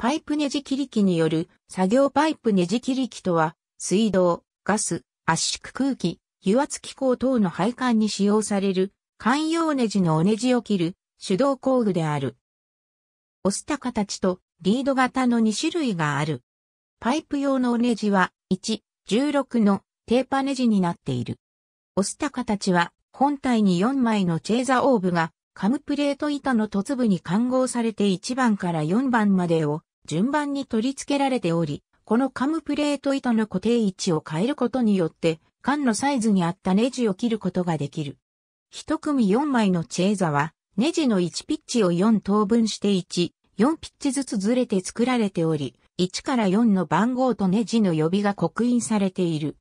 パイプネジ切り機による作業パイプネジ切り機とは、水道、ガス、圧縮空気、油圧機構等の配管に使用される、慣用ネジのおネジを切る手動工具である。押した形とリード型の2種類がある。パイプ用のおネジは1、16のテーパネジになっている。押した形は本体に4枚のチェーザオーブがカムプレート板の突部に換合されて1番から4番までを順番に取り付けられており、このカムプレート板の固定位置を変えることによって、缶のサイズに合ったネジを切ることができる。一組4枚のチェーザは、ネジの1ピッチを4等分して1、4ピッチずつずれて作られており、1から4の番号とネジの呼びが刻印されている。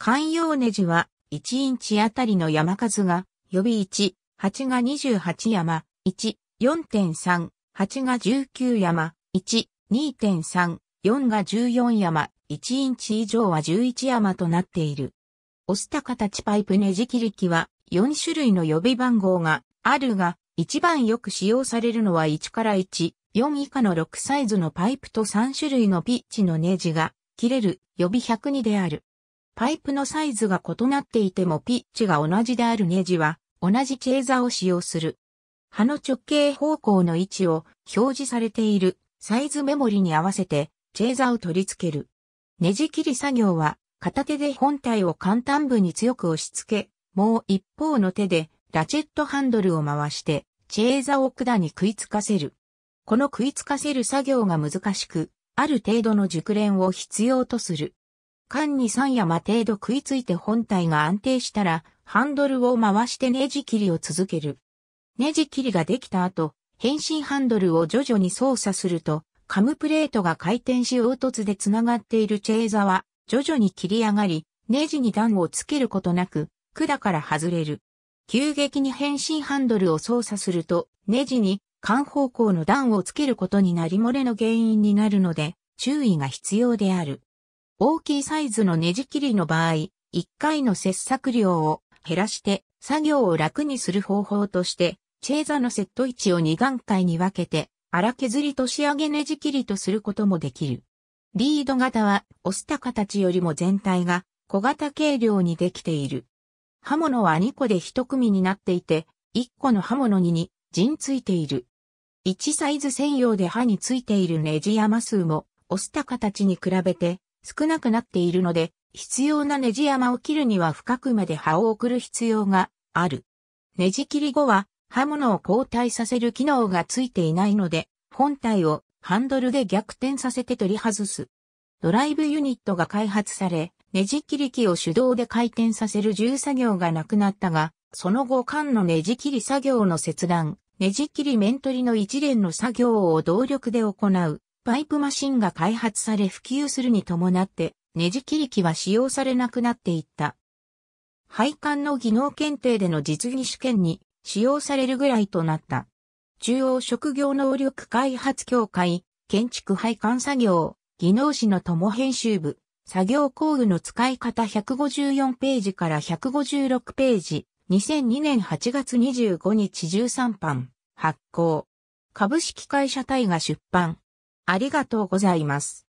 慣用ネジは、1インチあたりの山数が、予備1、8が28山、1、4.3、8が19山、1、2.3、4が14山、1インチ以上は11山となっている。オスタカた形パイプネジ切り機は4種類の予備番号があるが、一番よく使用されるのは1から1、4以下の6サイズのパイプと3種類のピッチのネジが切れる予備102である。パイプのサイズが異なっていてもピッチが同じであるネジは同じチェーザーを使用する。刃の直径方向の位置を表示されているサイズメモリに合わせて、チェーザを取り付ける。ネジ切り作業は、片手で本体を簡単部に強く押し付け、もう一方の手で、ラチェットハンドルを回して、チェーザを管に食いつかせる。この食いつかせる作業が難しく、ある程度の熟練を必要とする。缶に3山程度食いついて本体が安定したら、ハンドルを回してネジ切りを続ける。ネジ切りができた後、変身ハンドルを徐々に操作すると、カムプレートが回転し凹凸でつながっているチェーザは、徐々に切り上がり、ネジに段をつけることなく、管から外れる。急激に変身ハンドルを操作すると、ネジに間方向の段をつけることになり漏れの原因になるので、注意が必要である。大きいサイズのネジ切りの場合、1回の切削量を減らして作業を楽にする方法として、チェーザのセット位置を2段階に分けて、荒削りと仕上げねじ切りとすることもできる。リード型は、押した形よりも全体が小型軽量にできている。刃物は2個で1組になっていて、1個の刃物に2陣ついている。1サイズ専用で刃についているネジ山数も、押した形に比べて少なくなっているので、必要なネジ山を切るには深くまで刃を送る必要がある。ネジ切り後は刃物を交代させる機能がついていないので、本体をハンドルで逆転させて取り外す。ドライブユニットが開発され、ネジ切り機を手動で回転させる重作業がなくなったが、その後間のネジ切り作業の切断、ネジ切り面取りの一連の作業を動力で行う、パイプマシンが開発され普及するに伴って、ネジ切り機は使用されなくなっていった。配管の技能検定での実技試験に使用されるぐらいとなった。中央職業能力開発協会、建築配管作業、技能士の友編集部、作業工具の使い方154ページから156ページ、2002年8月25日13版、発行。株式会社タイが出版。ありがとうございます。